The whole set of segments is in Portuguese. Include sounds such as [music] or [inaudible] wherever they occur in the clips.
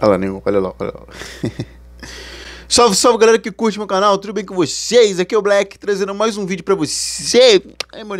Olha lá, nego, olha lá, olha lá. [laughs] salve, salve galera que curte meu canal, tudo bem com vocês? Aqui é o Black trazendo mais um vídeo pra você. Aí, meu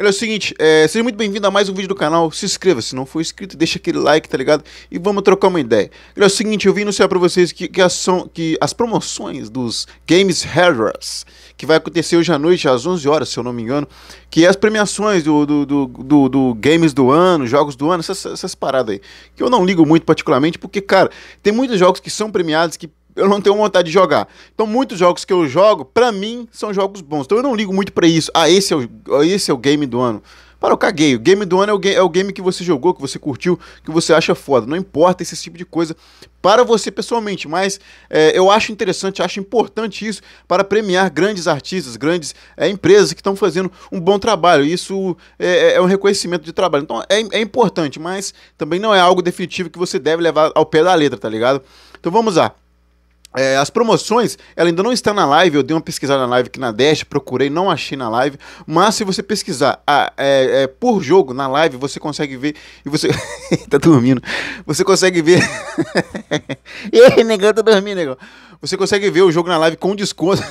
ele é o seguinte, é, seja muito bem-vindo a mais um vídeo do canal. Se inscreva se não for inscrito, deixa aquele like, tá ligado? E vamos trocar uma ideia. Ele é o seguinte, eu vim anunciar pra vocês que, que, as, que as promoções dos Games Heroes, que vai acontecer hoje à noite, às 11 horas, se eu não me engano, que é as premiações do, do, do, do, do Games do Ano, Jogos do Ano, essas, essas paradas aí. Que eu não ligo muito particularmente, porque, cara, tem muitos jogos que são premiados que eu não tenho vontade de jogar. Então, muitos jogos que eu jogo, para mim, são jogos bons. Então, eu não ligo muito para isso. Ah, esse é, o, ah, esse é o game do ano. Para, eu caguei. O game do ano é o, game, é o game que você jogou, que você curtiu, que você acha foda. Não importa esse tipo de coisa para você pessoalmente, mas é, eu acho interessante, acho importante isso para premiar grandes artistas, grandes é, empresas que estão fazendo um bom trabalho. Isso é, é um reconhecimento de trabalho. Então é, é importante, mas também não é algo definitivo que você deve levar ao pé da letra, tá ligado? Então vamos lá. É, as promoções, ela ainda não está na live, eu dei uma pesquisada na live aqui na Dash, procurei, não achei na live, mas se você pesquisar a, é, é, por jogo na live, você consegue ver e você. [laughs] tá dormindo. Você consegue ver. [laughs] Ei, negão, tá dormindo, negão. Você consegue ver o jogo na live com desconto.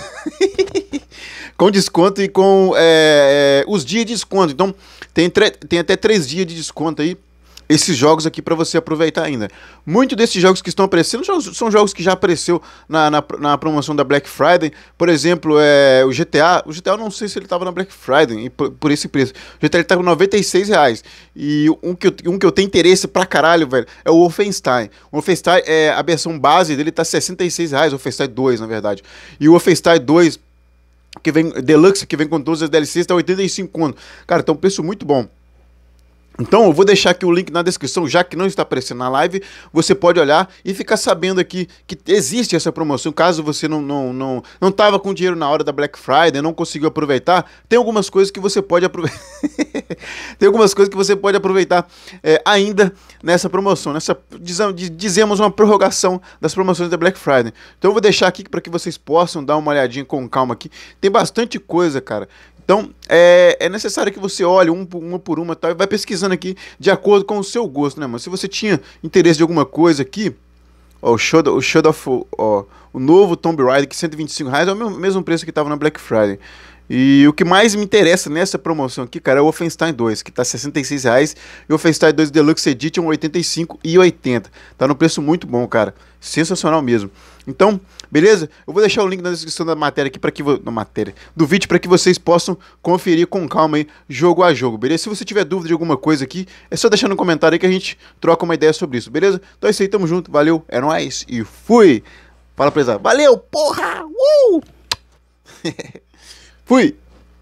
[laughs] com desconto e com é, é, os dias de desconto. Então, tem, tre... tem até três dias de desconto aí esses jogos aqui para você aproveitar ainda. Muitos desses jogos que estão aparecendo são jogos que já apareceu na, na, na, promoção da Black Friday. Por exemplo, é, o GTA. O GTA eu não sei se ele estava na Black Friday e por, por, esse preço. O GTA está com R$ 96,00. E um que, eu, um que eu tenho interesse pra caralho, velho, é o Wolfenstein. O Wolfenstein, é, a versão base dele está R$ reais O Wolfenstein 2, na verdade. E o Wolfenstein 2, que vem, Deluxe, que vem com todas as DLCs, está R$ 85 conto. Cara, tá um preço muito bom. Então, eu vou deixar aqui o link na descrição, já que não está aparecendo na live, você pode olhar e ficar sabendo aqui que existe essa promoção. Caso você não não não não tava com dinheiro na hora da Black Friday, não conseguiu aproveitar, tem algumas coisas que você pode aproveitar. [laughs] tem algumas coisas que você pode aproveitar é, ainda nessa promoção, nessa dizemos uma prorrogação das promoções da Black Friday. Então, eu vou deixar aqui para que vocês possam dar uma olhadinha com calma aqui. Tem bastante coisa, cara. Então, é, é necessário que você olhe um, uma por uma tal, tá? e vai pesquisando aqui de acordo com o seu gosto, né, mano? Se você tinha interesse de alguma coisa aqui, ó, o Shadow, o Shadow of, ó, o novo Tomb Raider, que 125 é reais é o mesmo preço que estava na Black Friday. E o que mais me interessa nessa promoção aqui, cara, é o Offenstein 2, que tá R$ reais, e o Offenstein 2 Deluxe Edition 85 e Tá no preço muito bom, cara. Sensacional mesmo. Então, beleza? Eu vou deixar o link na descrição da matéria aqui para que na matéria do vídeo para que vocês possam conferir com calma aí jogo a jogo, beleza? Se você tiver dúvida de alguma coisa aqui, é só deixar no comentário aí que a gente troca uma ideia sobre isso, beleza? Então é isso aí, tamo junto, valeu, é nóis e fui. Fala pra valeu, porra! Uh! [laughs] Fui!